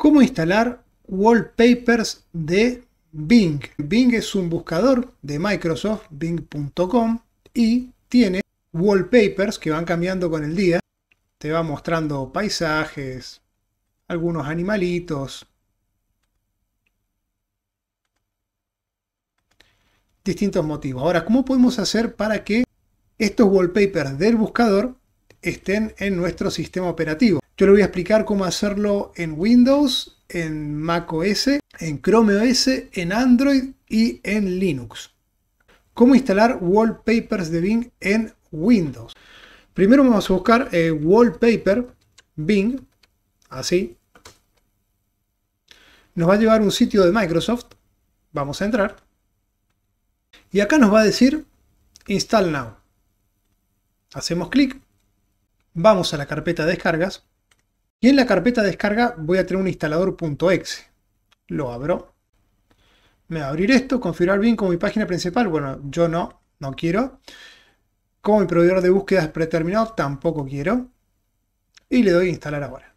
cómo instalar wallpapers de Bing. Bing es un buscador de Microsoft, bing.com, y tiene wallpapers que van cambiando con el día. Te va mostrando paisajes, algunos animalitos, distintos motivos. Ahora, ¿cómo podemos hacer para que estos wallpapers del buscador estén en nuestro sistema operativo? Yo le voy a explicar cómo hacerlo en Windows, en Mac OS, en Chrome OS, en Android y en Linux. Cómo instalar wallpapers de Bing en Windows. Primero vamos a buscar eh, wallpaper Bing, así. Nos va a llevar un sitio de Microsoft. Vamos a entrar. Y acá nos va a decir Install Now. Hacemos clic. Vamos a la carpeta de descargas. Y en la carpeta descarga voy a tener un instalador.exe. Lo abro. Me va a abrir esto, configurar Bing como mi página principal. Bueno, yo no, no quiero. Como mi proveedor de búsquedas preterminado, tampoco quiero. Y le doy a instalar ahora.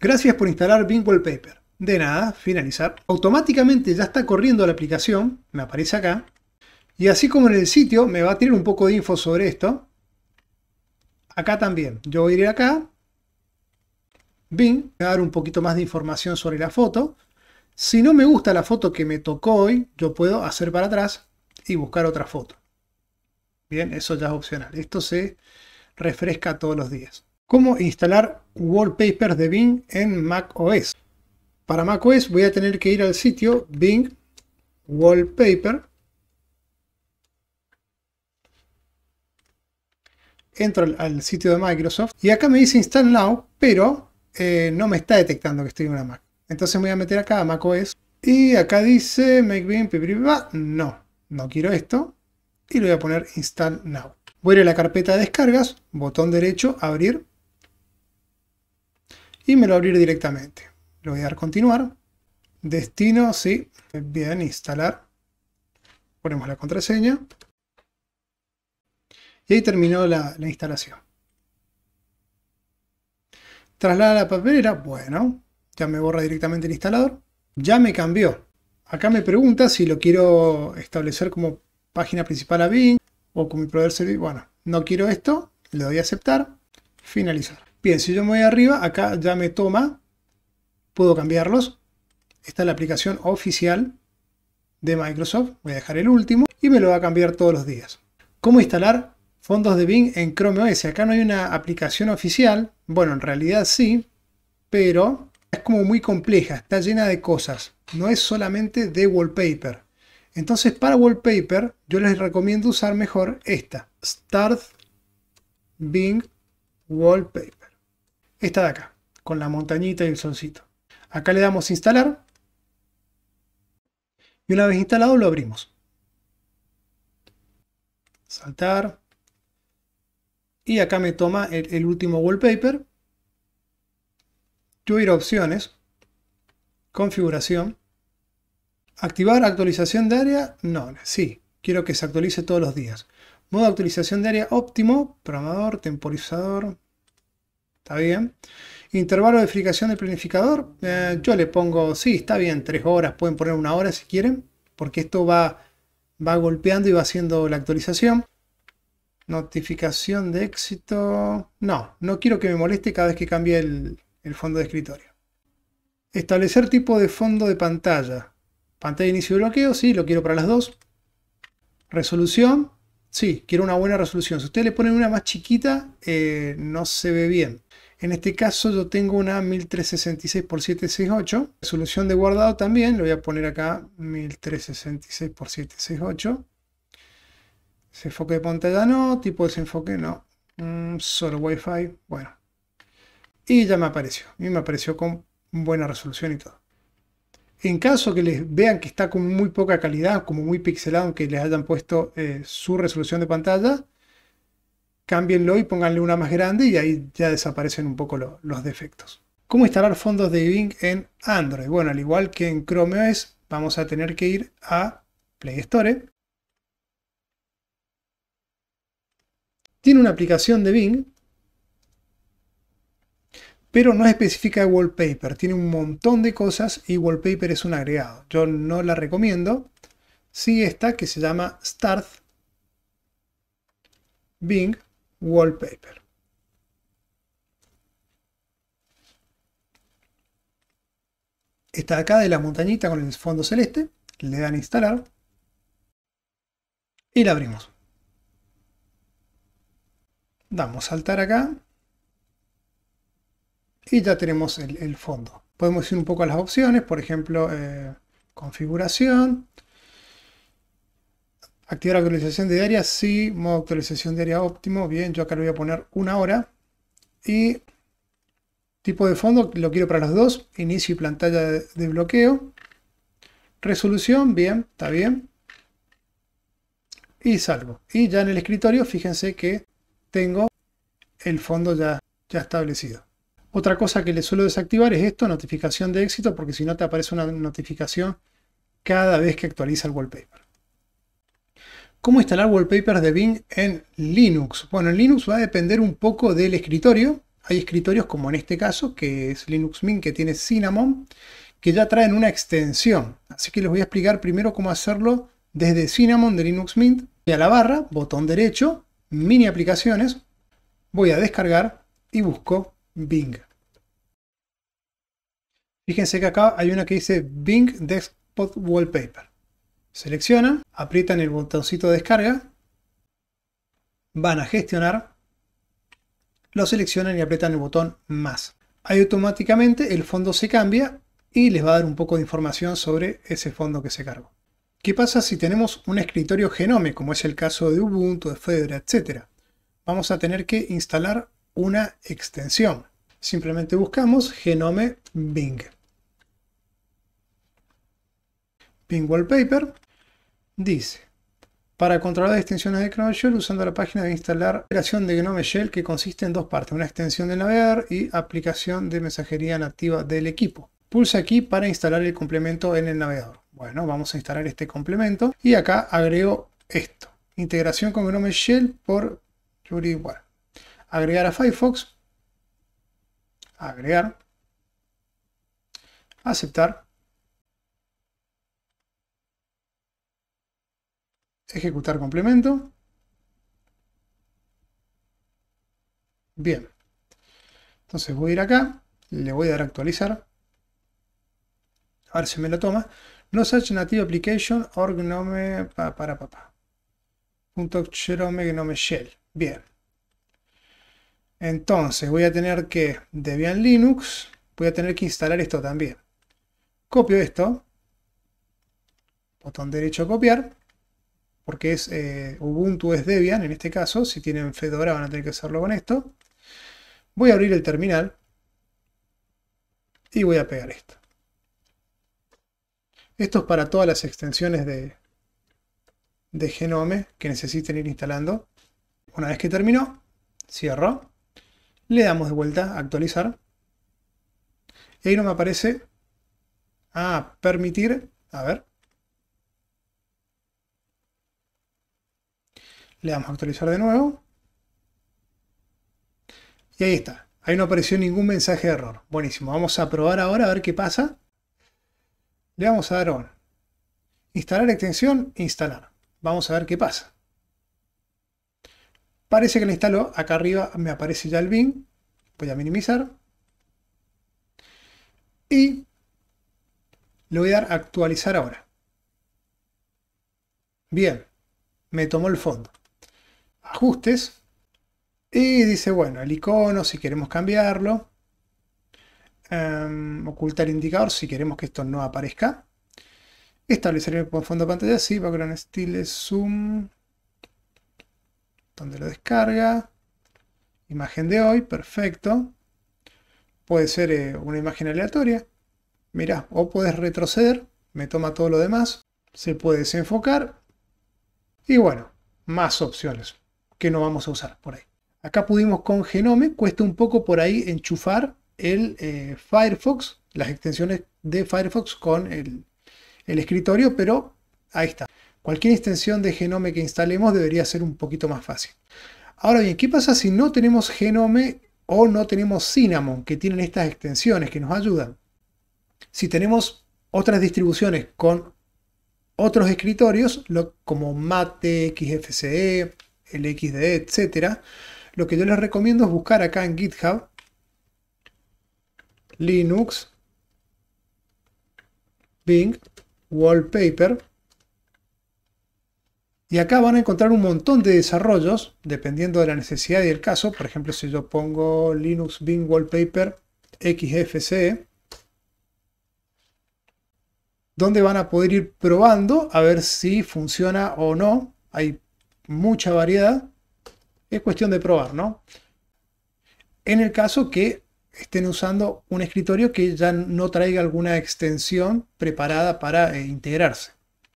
Gracias por instalar Bing Wallpaper. De nada, finalizar. Automáticamente ya está corriendo la aplicación, me aparece acá. Y así como en el sitio me va a tener un poco de info sobre esto, Acá también. Yo voy a ir acá. Bing. voy a dar un poquito más de información sobre la foto. Si no me gusta la foto que me tocó hoy, yo puedo hacer para atrás y buscar otra foto. Bien, eso ya es opcional. Esto se refresca todos los días. ¿Cómo instalar wallpapers de Bing en macOS? Para macOS voy a tener que ir al sitio Bing Wallpaper entro al, sitio de Microsoft y acá me dice Install Now, pero eh, no me está detectando que estoy en una Mac. Entonces me voy a meter acá Mac OS. y acá dice Make no, no quiero esto y le voy a poner Install Now. Voy a ir a la carpeta de descargas, botón derecho, abrir y me lo abrir directamente. Le voy a dar continuar. Destino, sí, bien, instalar. Ponemos la contraseña. Y ahí terminó la, instalación. Traslada la papelera, bueno, ya me borra directamente el instalador. Ya me cambió. Acá me pregunta si lo quiero establecer como página principal a Bing o como mi proveedor servicio. Bueno, no quiero esto, le doy a aceptar, finalizar. Bien, si yo me voy arriba, acá ya me toma, puedo cambiarlos. Esta es la aplicación oficial de Microsoft, voy a dejar el último y me lo va a cambiar todos los días. ¿Cómo instalar fondos de Bing en Chrome OS. Acá no hay una aplicación oficial. Bueno, en realidad sí, pero es como muy compleja, está llena de cosas. No es solamente de wallpaper. Entonces, para wallpaper, yo les recomiendo usar mejor esta. Start Bing Wallpaper. Esta de acá, con la montañita y el soncito. Acá le damos instalar. Y una vez instalado lo abrimos. Saltar y acá me toma el, último wallpaper. Yo voy a ir a opciones, configuración, activar actualización de área, no, sí, quiero que se actualice todos los días. Modo actualización de área óptimo, programador, temporizador, está bien. Intervalo de fricación del planificador, eh, yo le pongo, sí, está bien, tres horas, pueden poner una hora si quieren, porque esto va, va golpeando y va haciendo la actualización. Notificación de éxito. No, no quiero que me moleste cada vez que cambie el, fondo de escritorio. Establecer tipo de fondo de pantalla. Pantalla de inicio de bloqueo, sí, lo quiero para las dos. Resolución, sí, quiero una buena resolución. Si ustedes le ponen una más chiquita, eh, no se ve bien. En este caso yo tengo una 1366x768. Resolución de guardado también, lo voy a poner acá 1366x768 enfoque de pantalla no, tipo desenfoque no. Mm, solo Wi-Fi, bueno. Y ya me apareció. A mí me apareció con buena resolución y todo. En caso que les vean que está con muy poca calidad, como muy pixelado, aunque les hayan puesto eh, su resolución de pantalla, cámbienlo y pónganle una más grande y ahí ya desaparecen un poco los defectos. ¿Cómo instalar fondos de Bing en Android? Bueno, al igual que en Chrome OS, vamos a tener que ir a Play Store Tiene una aplicación de Bing, pero no específica de wallpaper. Tiene un montón de cosas y wallpaper es un agregado. Yo no la recomiendo. Sí esta que se llama Start Bing Wallpaper. Está acá de la montañita con el fondo celeste. Le dan instalar. Y la abrimos. Damos saltar acá. Y ya tenemos el, fondo. Podemos ir un poco a las opciones, por ejemplo, eh, configuración. Activar actualización diaria, sí, modo actualización diaria óptimo. Bien, yo acá le voy a poner una hora. Y tipo de fondo, lo quiero para los dos. Inicio y pantalla de bloqueo. Resolución, bien, está bien. Y salvo. Y ya en el escritorio, fíjense que tengo el fondo ya, ya establecido. Otra cosa que le suelo desactivar es esto, notificación de éxito, porque si no te aparece una notificación cada vez que actualiza el wallpaper. ¿Cómo instalar wallpapers de Bing en Linux? Bueno, en Linux va a depender un poco del escritorio. Hay escritorios como en este caso, que es Linux Mint, que tiene Cinnamon, que ya traen una extensión. Así que les voy a explicar primero cómo hacerlo desde Cinnamon de Linux Mint. Y a la barra, botón derecho, mini aplicaciones, voy a descargar y busco Bing. Fíjense que acá hay una que dice Bing Desktop Wallpaper. Seleccionan, aprietan el botoncito de descarga, van a gestionar, lo seleccionan y aprietan el botón más. Ahí automáticamente el fondo se cambia y les va a dar un poco de información sobre ese fondo que se cargó. ¿Qué pasa si tenemos un escritorio Genome, como es el caso de Ubuntu, de Fedora, etcétera? Vamos a tener que instalar una extensión. Simplemente buscamos Genome Bing. Bing Wallpaper dice, para controlar extensiones de Gnome Shell usando la página de instalar creación de Gnome Shell que consiste en dos partes, una extensión del navegador y aplicación de mensajería nativa del equipo. Pulsa aquí para instalar el complemento en el navegador. Bueno, vamos a instalar este complemento y acá agrego esto. Integración con Gnome Shell por Yuri Agregar a Firefox. Agregar. Aceptar. Ejecutar complemento. Bien. Entonces voy a ir acá, le voy a dar a actualizar a ver si me lo toma, no search native application or gnome, para, papá shell. Bien. Entonces voy a tener que, Debian Linux, voy a tener que instalar esto también. Copio esto. Botón derecho copiar. Porque es eh, Ubuntu es Debian en este caso. Si tienen Fedora van a tener que hacerlo con esto. Voy a abrir el terminal. Y voy a pegar esto. Esto es para todas las extensiones de, de Genome que necesiten ir instalando. Una vez que terminó, cierro. Le damos de vuelta a actualizar. Y ahí no me aparece a permitir. A ver. Le damos a actualizar de nuevo. Y ahí está. Ahí no apareció ningún mensaje de error. Buenísimo. Vamos a probar ahora a ver qué pasa. Le vamos a dar on. Instalar extensión, instalar. Vamos a ver qué pasa. Parece que lo instaló. Acá arriba me aparece ya el bin. Voy a minimizar. Y le voy a dar actualizar ahora. Bien. Me tomó el fondo. Ajustes. Y dice, bueno, el icono, si queremos cambiarlo. Em, ocultar indicador si queremos que esto no aparezca. Establecer el fondo de pantalla, sí, background estilo zoom, donde lo descarga. Imagen de hoy, perfecto. Puede ser eh, una imagen aleatoria. mira, o puedes retroceder, me toma todo lo demás. Se puede desenfocar. Y bueno, más opciones que no vamos a usar por ahí. Acá pudimos con Genome, cuesta un poco por ahí enchufar el eh, Firefox, las extensiones de Firefox con el, escritorio, pero ahí está. Cualquier extensión de Genome que instalemos debería ser un poquito más fácil. Ahora bien, ¿qué pasa si no tenemos Genome o no tenemos Cinnamon, que tienen estas extensiones que nos ayudan? Si tenemos otras distribuciones con otros escritorios, como Mate, XFCE, LXDE, etc., lo que yo les recomiendo es buscar acá en GitHub Linux, Bing, Wallpaper. Y acá van a encontrar un montón de desarrollos, dependiendo de la necesidad y el caso. Por ejemplo, si yo pongo Linux, Bing, Wallpaper, XFCE, donde van a poder ir probando a ver si funciona o no. Hay mucha variedad. Es cuestión de probar, ¿no? En el caso que estén usando un escritorio que ya no traiga alguna extensión preparada para eh, integrarse.